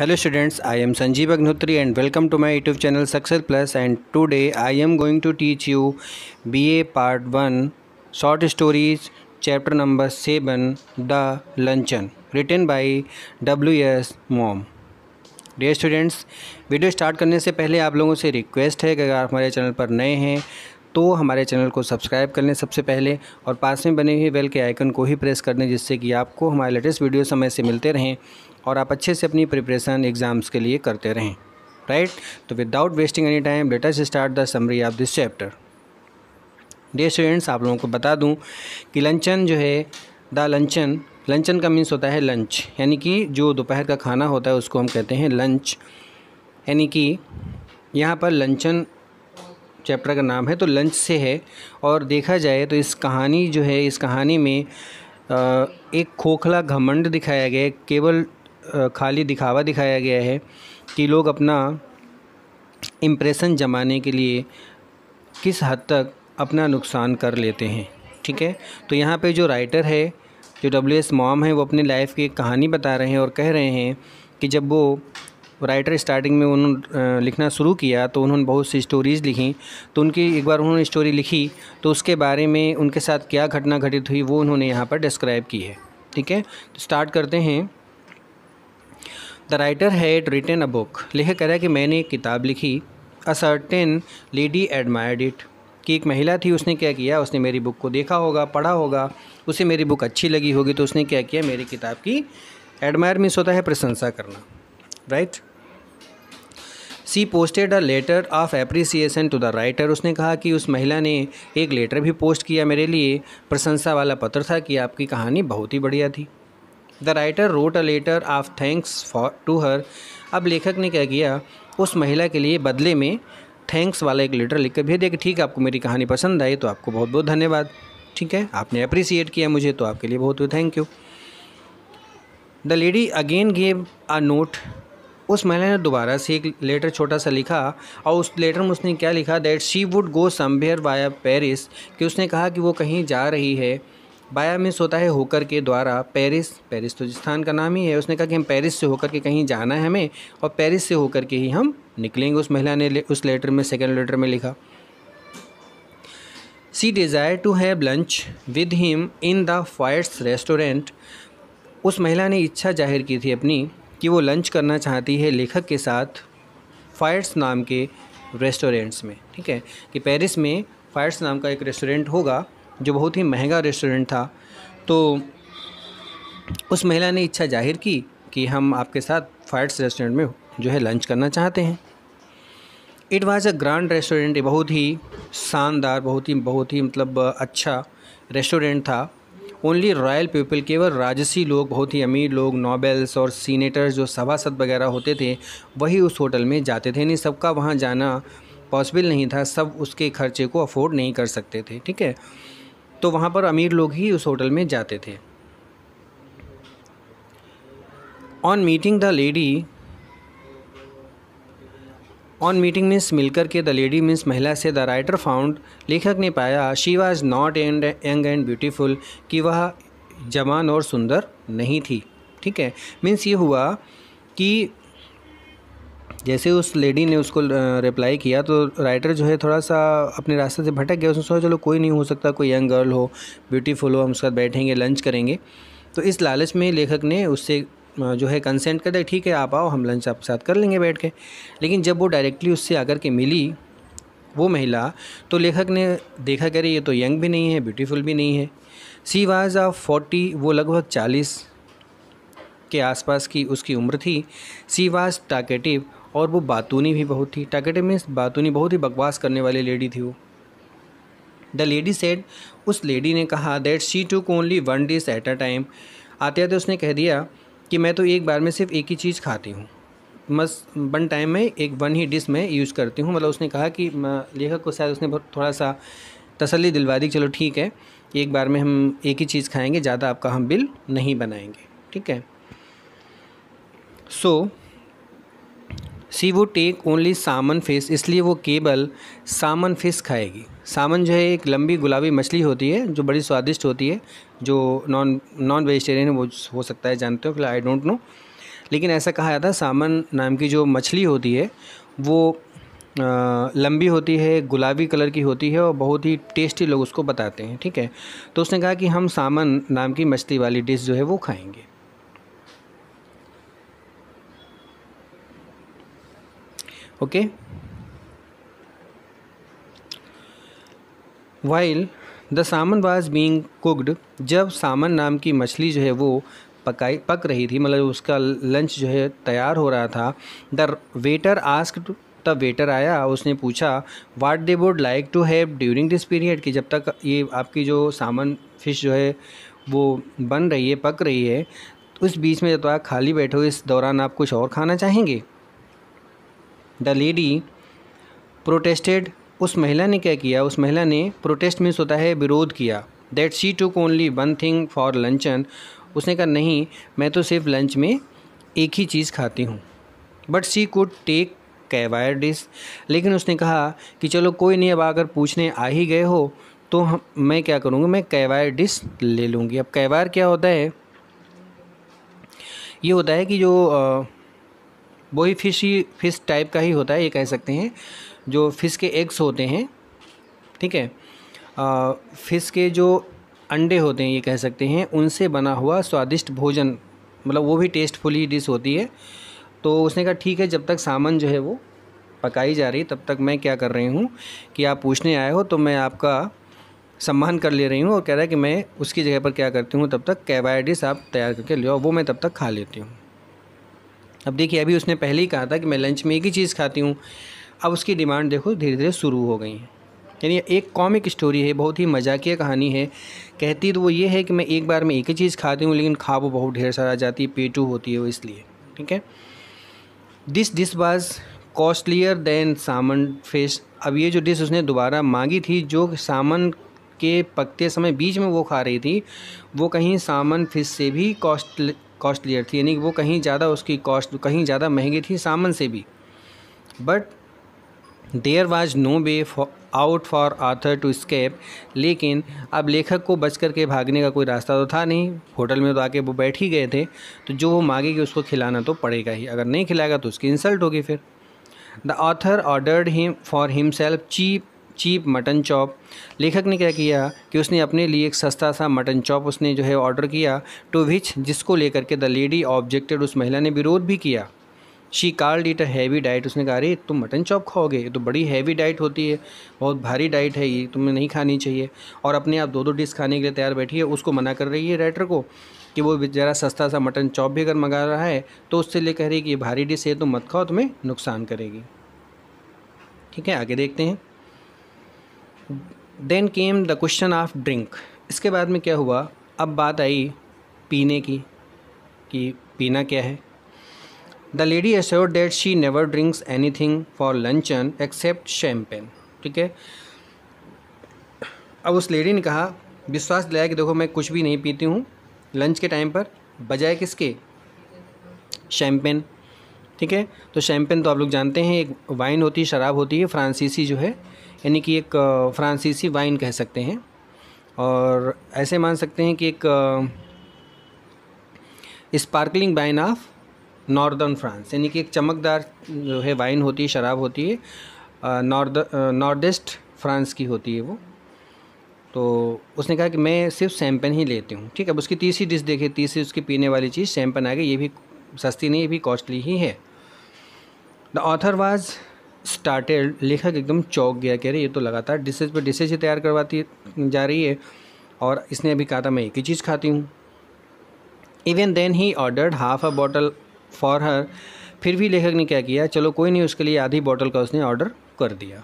Hello students I am Sanjeev Agnihotri and welcome to my YouTube channel success plus and today I am going to teach you BA part one short stories chapter number seven the luncheon written by W S Maugham dear students video start करने से पहले आप लोगों से request है कि अगर आप हमारे चैनल पर नए हैं तो हमारे चैनल को सब्सक्राइब कर लें सबसे पहले और पास में बने हुए बेल के आइकन को ही प्रेस कर लें जिससे कि आपको हमारे लेटेस्ट वीडियो समय से मिलते रहें और आप अच्छे से अपनी प्रिपरेशन एग्ज़ाम्स के लिए करते रहें राइट तो without wasting any time let us start the summary of this chapter dear students आप लोगों को बता दूं कि लंचन जो है द लंचन लंचन का मीन्स होता है लंच यानी कि जो दोपहर का खाना होता है उसको हम कहते हैं लंच यानी कि यहाँ पर लंचन चैप्टर का नाम है तो लंच से है और देखा जाए तो इस कहानी जो है इस कहानी में एक खोखला घमंड दिखाया गया केवल खाली दिखावा दिखाया गया है कि लोग अपना इम्प्रेशन जमाने के लिए किस हद तक अपना नुकसान कर लेते हैं ठीक है तो यहाँ पे जो राइटर है जो डब्ल्यू एस मॉम है वो अपनी लाइफ की कहानी बता रहे हैं और कह रहे हैं कि जब वो राइटर स्टार्टिंग में उन्होंने लिखना शुरू किया तो उन्होंने बहुत सी स्टोरीज़ लिखी तो उनकी एक बार उन्होंने स्टोरी लिखी तो उसके बारे में उनके साथ क्या घटना घटित हुई वो उन्होंने यहाँ पर डिस्क्राइब की है ठीक है तो स्टार्ट करते हैं the writer had written a book लिखे कह रहा है कि मैंने एक किताब लिखी a certain lady admired it कि एक महिला थी उसने क्या किया उसने मेरी बुक को देखा होगा पढ़ा होगा उसे मेरी बुक अच्छी लगी होगी तो उसने क्या किया मेरी किताब की एडमायर मीन्स होता है प्रशंसा करना right she posted a letter of appreciation to the writer उसने कहा कि उस महिला ने एक लेटर भी पोस्ट किया मेरे लिए प्रशंसा वाला पत्र था कि आपकी कहानी बहुत ही बढ़िया थी the writer wrote a letter of thanks for to her अब लेखक ने क्या किया उस महिला के लिए बदले में थैंक्स वाला एक लेटर लिख कर भेज दिया कि ठीक है आपको मेरी कहानी पसंद आई तो आपको बहुत बहुत धन्यवाद ठीक है आपने अप्रिसिएट किया मुझे तो आपके लिए बहुत बहुत thank you the lady again gave a note उस महिला ने दोबारा से एक लेटर छोटा सा लिखा और उस लेटर में उसने क्या लिखा that she would go somewhere via Paris कि उसने कहा कि वो कहीं जा रही है बाया मिस होता है होकर के द्वारा पेरिस पेरिस तो स्थान का नाम ही है उसने कहा कि हम पेरिस से होकर के कहीं जाना है हमें और पेरिस से होकर के ही हम निकलेंगे उस महिला ने ले, उस लेटर में सेकेंड लेटर में लिखा she desire to have lunch with him in the Foyot's restaurant उस महिला ने इच्छा जाहिर की थी अपनी कि वो लंच करना चाहती है लेखक के साथ फायर्स नाम के रेस्टोरेंट्स में ठीक है कि पेरिस में फायर्स नाम का एक रेस्टोरेंट होगा जो बहुत ही महंगा रेस्टोरेंट था तो उस महिला ने इच्छा जाहिर की कि हम आपके साथ फाइट्स रेस्टोरेंट में जो है लंच करना चाहते हैं it was a grand restaurant बहुत ही शानदार बहुत ही बहुत ही मतलब अच्छा रेस्टोरेंट था ओनली रॉयल पीपल केवल राजसी लोग बहुत ही अमीर लोग नॉबल्स और सीनेटर्स जो सभासद वगैरह होते थे वही उस होटल में जाते थे नहीं सबका वहाँ जाना पॉसिबल नहीं था सब उसके खर्चे को अफोर्ड नहीं कर सकते थे ठीक है तो वहाँ पर अमीर लोग ही उस होटल में जाते थे on meeting the lady on meeting means मिलकर के द लेडी मीन्स महिला से द राइटर फाउंड लेखक ने पाया she was not and young and beautiful कि वह जवान और सुंदर नहीं थी ठीक है मीन्स ये हुआ कि जैसे उस लेडी ने उसको रिप्लाई किया तो राइटर जो है थोड़ा सा अपने रास्ते से भटक गया उसने सोचा चलो कोई नहीं हो सकता कोई यंग गर्ल हो ब्यूटीफुल हो हम उसके साथ बैठेंगे लंच करेंगे तो इस लालच में लेखक ने उससे जो है कंसेंट कर दिया ठीक है आप आओ हम लंच आपके साथ कर लेंगे बैठ के लेकिन जब वो डायरेक्टली उससे आकर के मिली वो महिला तो लेखक ने देखा करे ये तो यंग भी नहीं है ब्यूटीफुल भी नहीं है सी वाज ऑफ फोर्टी वो लगभग चालीस के आसपास की उसकी उम्र थी सी वाज टाकेटिव और वो बातूनी भी बहुत थी टाकेटे मीन्स बातूनी बहुत ही बकवास करने वाली लेडी थी वो द लेडी सेड उस लेडी ने कहा that she took only one dish at a time आते आते उसने कह दिया कि मैं तो एक बार में सिर्फ एक ही चीज़ खाती हूँ बस वन टाइम में एक वन ही डिश में यूज़ करती हूँ मतलब उसने कहा कि लेखक को शायद उसने थोड़ा सा तसली दिलवा दी चलो ठीक है एक बार में हम एक ही चीज़ खाएंगे ज़्यादा आपका हम बिल नहीं बनाएंगे ठीक है सो so, सी वो टेक ओनली सामन फिश इसलिए वो केवल सामन फिश खाएगी सामन जो है एक लंबी गुलाबी मछली होती है जो बड़ी स्वादिष्ट होती है जो नॉन नॉन वेजिटेरियन वो हो सकता है जानते हो कि आई डोंट नो लेकिन ऐसा कहा जाता है सामन नाम की जो मछली होती है वो आ, लंबी होती है गुलाबी कलर की होती है और बहुत ही टेस्टी लोग उसको बताते हैं ठीक है तो उसने कहा कि हम सामन नाम की मछली वाली डिश जो है वो खाएंगे okay while the salmon was being cooked जब सामन नाम की मछली जो है वो पकाई पक रही थी मतलब उसका लंच जो है तैयार हो रहा था द वेटर आस्क तब वेटर आया उसने पूछा what they would like to have during this period कि जब तक ये आपकी जो सामन फिश जो है वो बन रही है पक रही है उस बीच में जब तो आप खाली बैठे हो इस दौरान आप कुछ और खाना चाहेंगे द लेडी प्रोटेस्टेड उस महिला ने क्या किया उस महिला ने प्रोटेस्ट मीन्स होता है विरोध किया that she took only one thing for luncheon उसने कहा नहीं मैं तो सिर्फ लंच में एक ही चीज़ खाती हूँ but she could take caviar dish लेकिन उसने कहा कि चलो कोई नहीं अब आकर पूछने आ ही गए हो तो हम मैं क्या करूँगी मैं कैवायर डिश ले लूँगी अब कैवायर क्या होता है ये होता है कि जो वही फिश ही फिश टाइप का ही होता है ये कह सकते हैं जो फिश के एग्स होते हैं ठीक है फिश के जो अंडे होते हैं ये कह सकते हैं उनसे बना हुआ स्वादिष्ट भोजन मतलब वो भी टेस्टफुली डिश होती है तो उसने कहा ठीक है जब तक सामान जो है वो पकाई जा रही तब तक मैं क्या कर रही हूँ कि आप पूछने आए हो तो मैं आपका सम्मान कर ले रही हूँ और कह रहा है कि मैं उसकी जगह पर क्या करती हूँ तब तक कैबाया डिश आप तैयार करके ले आओ वो मैं तब तक खा लेती हूँ अब देखिए अभी उसने पहले ही कहा था कि मैं लंच में एक ही चीज़ खाती हूँ अब उसकी डिमांड देखो धीरे धीरे शुरू हो गई है यानी एक कॉमिक स्टोरी है बहुत ही मजाकिया कहानी है कहती तो वो ये है कि मैं एक बार में एक ही चीज़ खाती हूँ लेकिन खा वो बहुत ढेर सारा जाती है पेटू होती है वो इसलिए ठीक है this this was costlier than salmon fish अब ये जो डिश उसने दोबारा मांगी थी जो सामन के पकते समय बीच में वो खा रही थी वो कहीं सामन फिश से भी कॉस्ट कॉस्ट लीडर थी यानी कि वो कहीं ज़्यादा उसकी कॉस्ट कहीं ज़्यादा महंगी थी सामान से भी but there was no way out for author to escape लेकिन अब लेखक को बच कर के भागने का कोई रास्ता तो था नहीं होटल में तो आके वो बैठ ही गए थे तो जो वो मांगेगी उसको खिलाना तो पड़ेगा ही अगर नहीं खिलाएगा तो उसकी इंसल्ट होगी फिर the author ordered him for himself cheap cheap mutton chop लेखक ने क्या किया कि उसने अपने लिए एक सस्ता सा मटन चॉप उसने जो है ऑर्डर किया टू विच जिसको लेकर के द लेडी ऑब्जेक्टेड उस महिला ने विरोध भी किया she called it a heavy diet उसने कहा अरे तुम मटन चॉप खाओगे ये तो बड़ी हैवी डाइट होती है बहुत भारी डाइट है ये तुम्हें नहीं खानी चाहिए और अपने आप दो दो डिश खाने के लिए तैयार बैठी है उसको मना कर रही है राइटर को कि वो ज़रा सस्ता सा मटन चॉप भी अगर मंगा रहा है तो उससे ले कह रही है कि ये भारी डिश है तुम तो मत खाओ तुम्हें नुकसान करेगी ठीक है आगे देखते हैं then came the question of drink इसके बाद में क्या हुआ अब बात आई पीने की कि पीना क्या है the lady assured that she never drinks anything for luncheon except champagne ठीक है अब उस लेडी ने कहा विश्वास दिलाया कि देखो मैं कुछ भी नहीं पीती हूँ लंच के टाइम पर बजाय किसके शैम्पेन ठीक है तो शैम्पेन तो आप लोग जानते हैं एक वाइन होती है शराब होती है फ्रांसीसी जो है यानी कि एक फ्रांसीसी वाइन कह सकते हैं और ऐसे मान सकते हैं कि एक sparkling wine of northern France यानी कि एक चमकदार जो है वाइन होती है शराब होती है नॉर्द नॉर्थ ईस्ट फ्रांस की होती है वो तो उसने कहा कि मैं सिर्फ सैम्पन ही लेती हूँ ठीक है अब उसकी तीसरी डिश देखे तीसरी उसकी पीने वाली चीज़ सैम्पन आ गई ये भी सस्ती नहीं ये भी कॉस्टली ही है द ऑथर वाज स्टार्टेड लेखक एकदम चौक गया कह रहे ये तो लगातार डिशेज पर डिशेज ही तैयार करवाती जा रही है और इसने अभी कहा था मैं एक ही चीज़ खाती हूँ even then he ordered half a bottle for her फिर भी लेखक ने क्या किया चलो कोई नहीं उसके लिए आधी बॉटल का उसने ऑर्डर कर दिया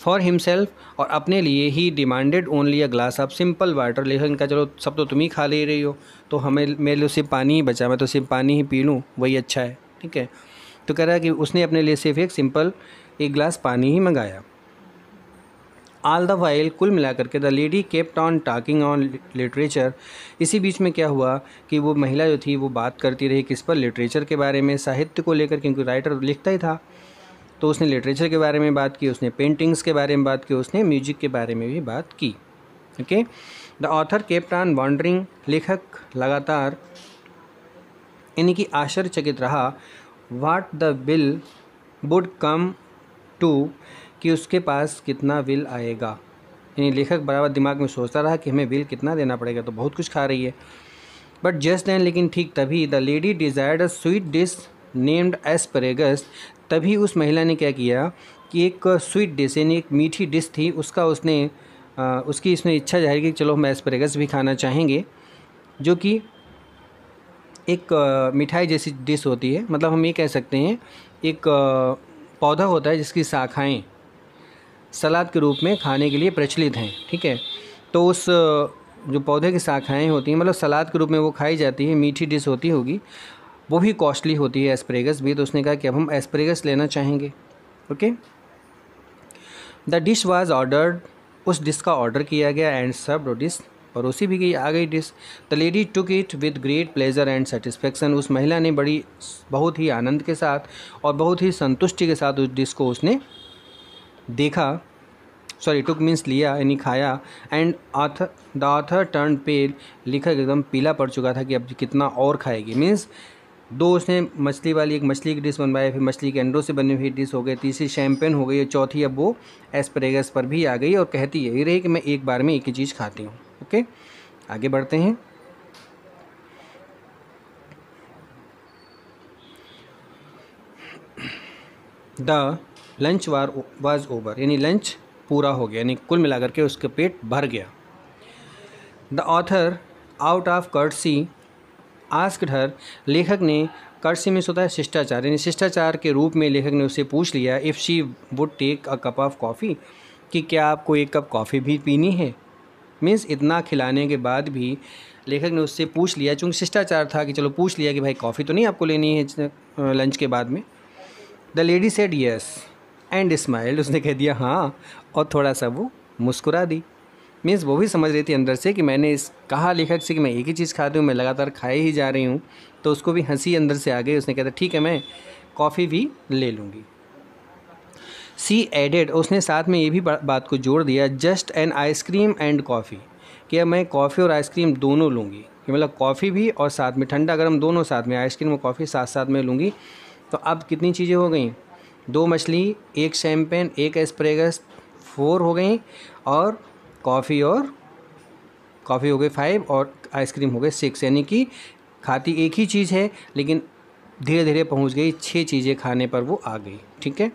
फॉर हिमसेल्फ और अपने लिए ही demanded only a glass of simple water लेखक ने कहा चलो सब तो तुम ही खा ले रही हो तो हमें मेरे लिए सिर्फ पानी ही बचा मैं तो सिर्फ पानी ही पी लूँ वही अच्छा है ठीक है तो कह रहा है कि उसने अपने लिए सिर्फ एक सिंपल एक गिलास पानी ही मंगाया आल द वाइल कुल मिलाकर के the lady kept on talking on literature इसी बीच में क्या हुआ कि वो महिला जो थी वो बात करती रही किस पर लिटरेचर के बारे में साहित्य को लेकर क्योंकि राइटर लिखता ही था तो उसने लिटरेचर के बारे में बात की उसने पेंटिंग्स के बारे में बात की उसने म्यूजिक के बारे में भी बात की okay the author kept on wondering लेखक लगातार यानी कि आश्चर्यचकित रहा what the bill would come to कि उसके पास कितना बिल आएगा यानी लेखक बराबर दिमाग में सोचता रहा कि हमें बिल कितना देना पड़ेगा तो बहुत कुछ खा रही है बट जस्ट दैन लेकिन ठीक तभी the lady desired a sweet dish named asparagus तभी उस महिला ने क्या किया कि एक स्वीट डिश यानी एक मीठी डिश थी उसका उसने आ, उसकी इसने इच्छा जाहिर की चलो हम एस्परेगस भी खाना चाहेंगे जो कि एक मिठाई जैसी डिश होती है मतलब हम ये कह सकते हैं एक पौधा होता है जिसकी शाखाएँ सलाद के रूप में खाने के लिए प्रचलित हैं ठीक है तो उस जो पौधे की शाखाएँ होती हैं मतलब सलाद के रूप में वो खाई जाती है मीठी डिश होती होगी वो भी कॉस्टली होती है एस्प्रेगस भी तो उसने कहा कि अब हम एस्प्रेगस लेना चाहेंगे okay the dish was ordered उस डिश का ऑर्डर किया गया एंड सब डिश परोसी भी गई आ गई dish the lady took it with great pleasure and satisfaction उस महिला ने बड़ी बहुत ही आनंद के साथ और बहुत ही संतुष्टि के साथ उस डिश को उसने देखा सॉरी टुक मीन्स लिया यानी खाया and author the author turn pale लिखा एकदम पीला पड़ चुका था कि अब कितना और खाएगी मीन्स दो उसने मछली वाली एक मछली की डिश बनवाई फिर मछली के अंडों से बनी हुई डिश हो गई तीसरी शैम्पेन हो गई और चौथी अब वो एस्परेगस पर भी आ गई और कहती यही रही कि मैं एक बार में एक ही चीज़ खाती हूँ ओके आगे बढ़ते हैं the lunch war was over यानी लंच पूरा हो गया यानी कुल मिलाकर के उसका पेट भर गया the author out of curiosity asked her लेखक ने कर्सी में सोता है शिष्टाचार यानी शिष्टाचार के रूप में लेखक ने उसे पूछ लिया if she would take a cup of coffee कि क्या आपको एक कप कॉफ़ी भी पीनी है मीन्स इतना खिलाने के बाद भी लेखक ने उससे पूछ लिया चूँकि शिष्टाचार था कि चलो पूछ लिया कि भाई कॉफ़ी तो नहीं आपको लेनी है लंच के बाद में the lady said yes and smiled उसने कह दिया हाँ और थोड़ा सा वो मुस्कुरा दी मीन्स वो भी समझ रही थी अंदर से कि मैंने इस कहा लेखक से कि मैं एक ही चीज़ खाती हूँ मैं लगातार खाए ही जा रही हूँ तो उसको भी हंसी अंदर से आ गई उसने कहा था ठीक है मैं कॉफ़ी भी ले लूँगी सी एडेड उसने साथ में ये भी बात को जोड़ दिया just an ice cream and coffee कि मैं कॉफ़ी और आइसक्रीम दोनों लूँगी कि मतलब कॉफ़ी भी और साथ में ठंडा गर्म दोनों साथ में आइसक्रीम और कॉफ़ी साथ साथ में लूँगी तो अब कितनी चीज़ें हो गई दो मछली एक शैम्पेन एक एस्प्रेगस फोर हो गई और कॉफ़ी और कॉफ़ी हो गई फाइव और आइसक्रीम हो गई सिक्स यानी कि खाती एक ही चीज़ है लेकिन धीरे धीरे पहुंच गई छः चीज़ें खाने पर वो आ गई ठीक है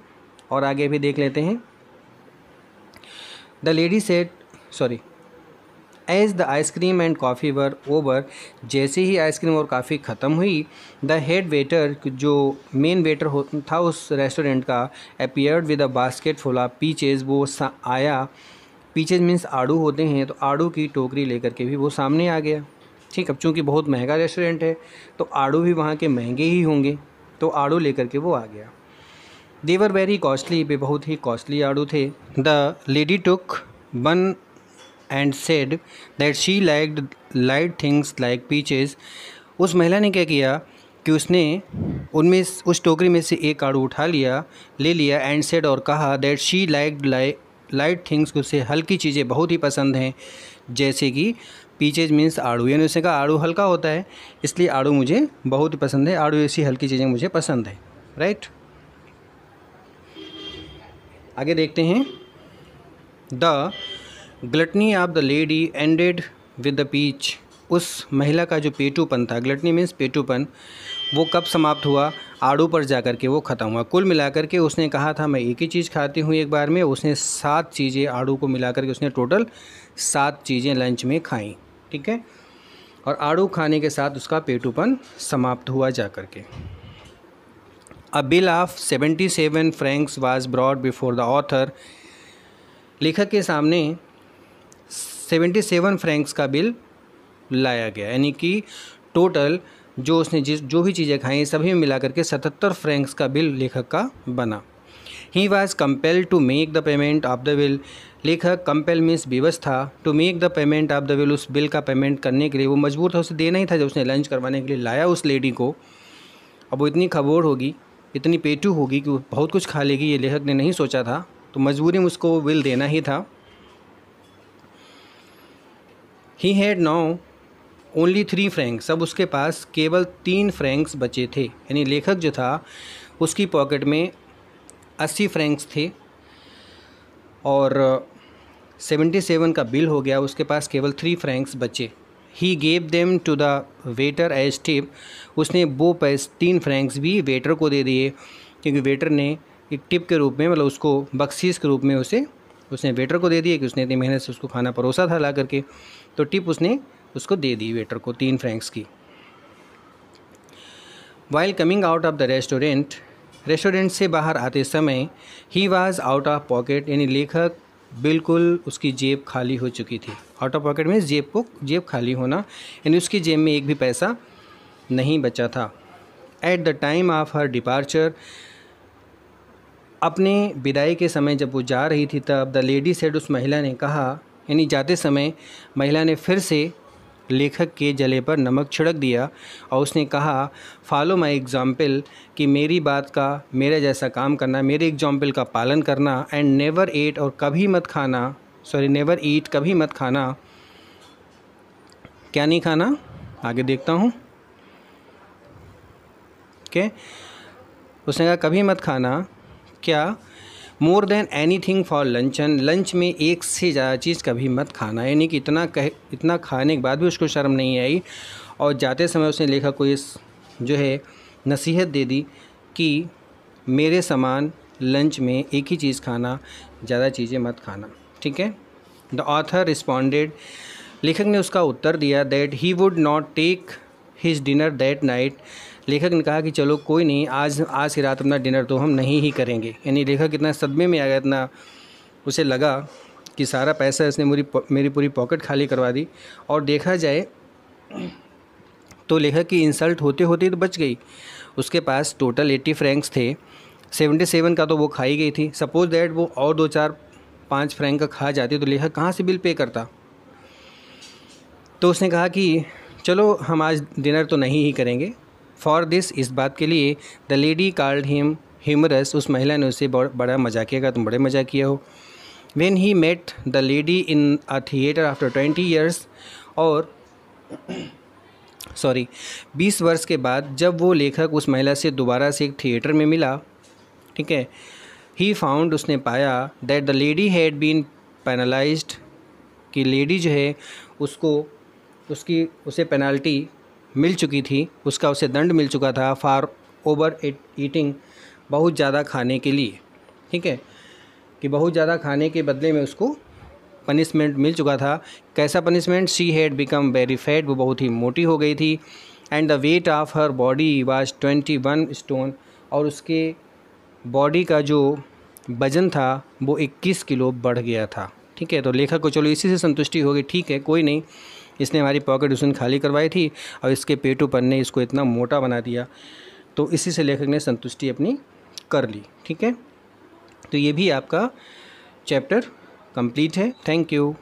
और आगे भी देख लेते हैं the lady said sorry as the ice cream and coffee were over जैसे ही आइसक्रीम और कॉफ़ी ख़त्म हुई द हेड वेटर जो मेन वेटर था उस रेस्टोरेंट का appeared with a basket of peaches वो आया पीचेज मीन्स आड़ू होते हैं तो आड़ू की टोकरी लेकर के भी वो सामने आ गया ठीक अब चूँकि बहुत महंगा रेस्टोरेंट है तो आड़ू भी वहाँ के महंगे ही होंगे तो आड़ू लेकर के वो आ गया देवर वेरी कॉस्टली वे बहुत ही कॉस्टली आड़ू थे the lady took one and said that she like light things like peaches उस महिला ने क्या किया कि उसने उनमें उस टोकरी में से एक आड़ू उठा लिया ले लिया एंड सेड और कहा that she liked like light things उसे हल्की चीज़ें बहुत ही पसंद हैं जैसे कि पीचेज मीन्स आड़ू यानी उसने कहा आड़ू हल्का होता है इसलिए आड़ू मुझे बहुत ही पसंद है आड़ू ऐसी हल्की चीज़ें मुझे पसंद है राइट right? आगे देखते हैं the gluttony of the lady ended with the peach उस महिला का जो पेटूपन था ग्लटनी मीन्स पेटूपन वो कब समाप्त हुआ आड़ू पर जा कर के वो ख़त्म हुआ कुल मिलाकर के उसने कहा था मैं एक ही चीज़ खाती हूँ एक बार में उसने सात चीज़ें आड़ू को मिला करके उसने टोटल सात चीज़ें लंच में खाई ठीक है और आड़ू खाने के साथ उसका पेटूपन समाप्त हुआ जा कर के a bill of seventy seven francs was brought before the author लेखक के सामने सेवेंटी सेवन फ्रेंक्स का बिल लाया गया यानी कि टोटल जो उसने जिस जो भी चीज़ें खाई सभी में मिला करके सतहत्तर फ्रेंक्स का बिल लेखक का बना he was compel to make the payment of the bill लेखक कंपेल मीन्स विवश था to make the payment of the bill उस बिल का पेमेंट करने के लिए वो मजबूर था उसे देना ही था जब उसने लंच करवाने के लिए लाया उस लेडी को अब वो इतनी खबोर होगी इतनी पेटू होगी कि बहुत कुछ खा लेगी ये लेखक ने नहीं सोचा था तो मजबूरी में उसको विल देना ही था he had now only three francs अब उसके पास केवल तीन फ्रैंक्स बचे थे यानी लेखक जो था उसकी पॉकेट में अस्सी फ्रैंक्स थे और सेवेंटी सेवन का बिल हो गया उसके पास केवल थ्री फ्रैंक्स बचे he gave them to the waiter as tip उसने वो पैस तीन फ्रैंक्स भी वेटर को दे दिए क्योंकि वेटर ने एक टिप के रूप में मतलब उसको बख्शीस के रूप में उसे उसने वेटर को दे दिए कि उसने इतनी मेहनत से उसको खाना परोसा था ला करके तो टिप उसने उसको दे दी वेटर को तीन फ्रैंक्स की while coming out of the restaurant restaurant से बाहर आते समय he was out of pocket यानी लेखक बिल्कुल उसकी जेब खाली हो चुकी थी आउट ऑफ पॉकेट में जेब को जेब खाली होना यानी उसकी जेब में एक भी पैसा नहीं बचा था at the time of her departure अपने विदाई के समय जब वो जा रही थी तब द लेडी सेड उस महिला ने कहा यानी जाते समय महिला ने फिर से लेखक के जले पर नमक छिड़क दिया और उसने कहा फॉलो माई एग्ज़ाम्पल कि मेरी बात का मेरे जैसा काम करना मेरे एग्ज़ाम्पल का पालन करना एंड नेवर एट और कभी मत खाना सॉरी नेवर ईट कभी मत खाना क्या नहीं खाना आगे देखता हूँ ओके okay? उसने कहा कभी मत खाना क्या more than anything for luncheon lunch में एक से ज़्यादा चीज़ कभी मत खाना यानी कि इतना कह इतना खाने के बाद भी उसको शर्म नहीं आई और जाते समय उसने लेखक को ये जो है नसीहत दे दी कि मेरे समान लंच में एक ही चीज़ खाना ज़्यादा चीज़ें मत खाना ठीक है द ऑथर रिस्पॉन्डेड लेखक ने उसका उत्तर दिया that he would not take his dinner that night लेखक ने कहा कि चलो कोई नहीं आज आज की रात अपना डिनर तो हम नहीं ही करेंगे यानी लेखक इतना सदमे में आ गया इतना उसे लगा कि सारा पैसा इसने मेरी मेरी पूरी पॉकेट खाली करवा दी और देखा जाए तो लेखक की इंसल्ट होते होते तो बच गई उसके पास टोटल एट्टी फ्रैंक्स थे सेवेंटी सेवन का तो वो खाई गई थी सपोज दैट वो और दो चार पाँच फ्रैंक का खा जाती तो लेखक कहाँ से बिल पे करता तो उसने कहा कि चलो हम आज डिनर तो नहीं ही करेंगे फॉर दिस इस बात के लिए the lady card him humorous उस महिला ने उसे बड़ा मजा किया तुम बड़े मजा किया हो when he met the lady in a theatre after twenty years और सॉरी बीस वर्ष के बाद जब वो लेखक उस महिला से दोबारा से एक थिएटर में मिला ठीक है ही फाउंड उसने पाया that the lady had been penalised कि लेडी जो है उसको उसकी उसे पेनल्टी मिल चुकी थी उसका उसे दंड मिल चुका था फार ओवर ईटिंग बहुत ज़्यादा खाने के लिए ठीक है कि बहुत ज़्यादा खाने के बदले में उसको पनिशमेंट मिल चुका था कैसा punishment she had become very fat वो बहुत ही मोटी हो गई थी and the weight of her body was twenty one stone और उसके बॉडी का जो वजन था वो इक्कीस किलो बढ़ गया था ठीक है तो लेखक को चलो इसी से संतुष्टि होगी ठीक है कोई नहीं इसने हमारी पॉकेट उसने खाली करवाई थी और इसके पेट ऊपर ने इसको इतना मोटा बना दिया तो इसी से लेखक ने संतुष्टि अपनी कर ली ठीक है तो ये भी आपका चैप्टर कंप्लीट है थैंक यू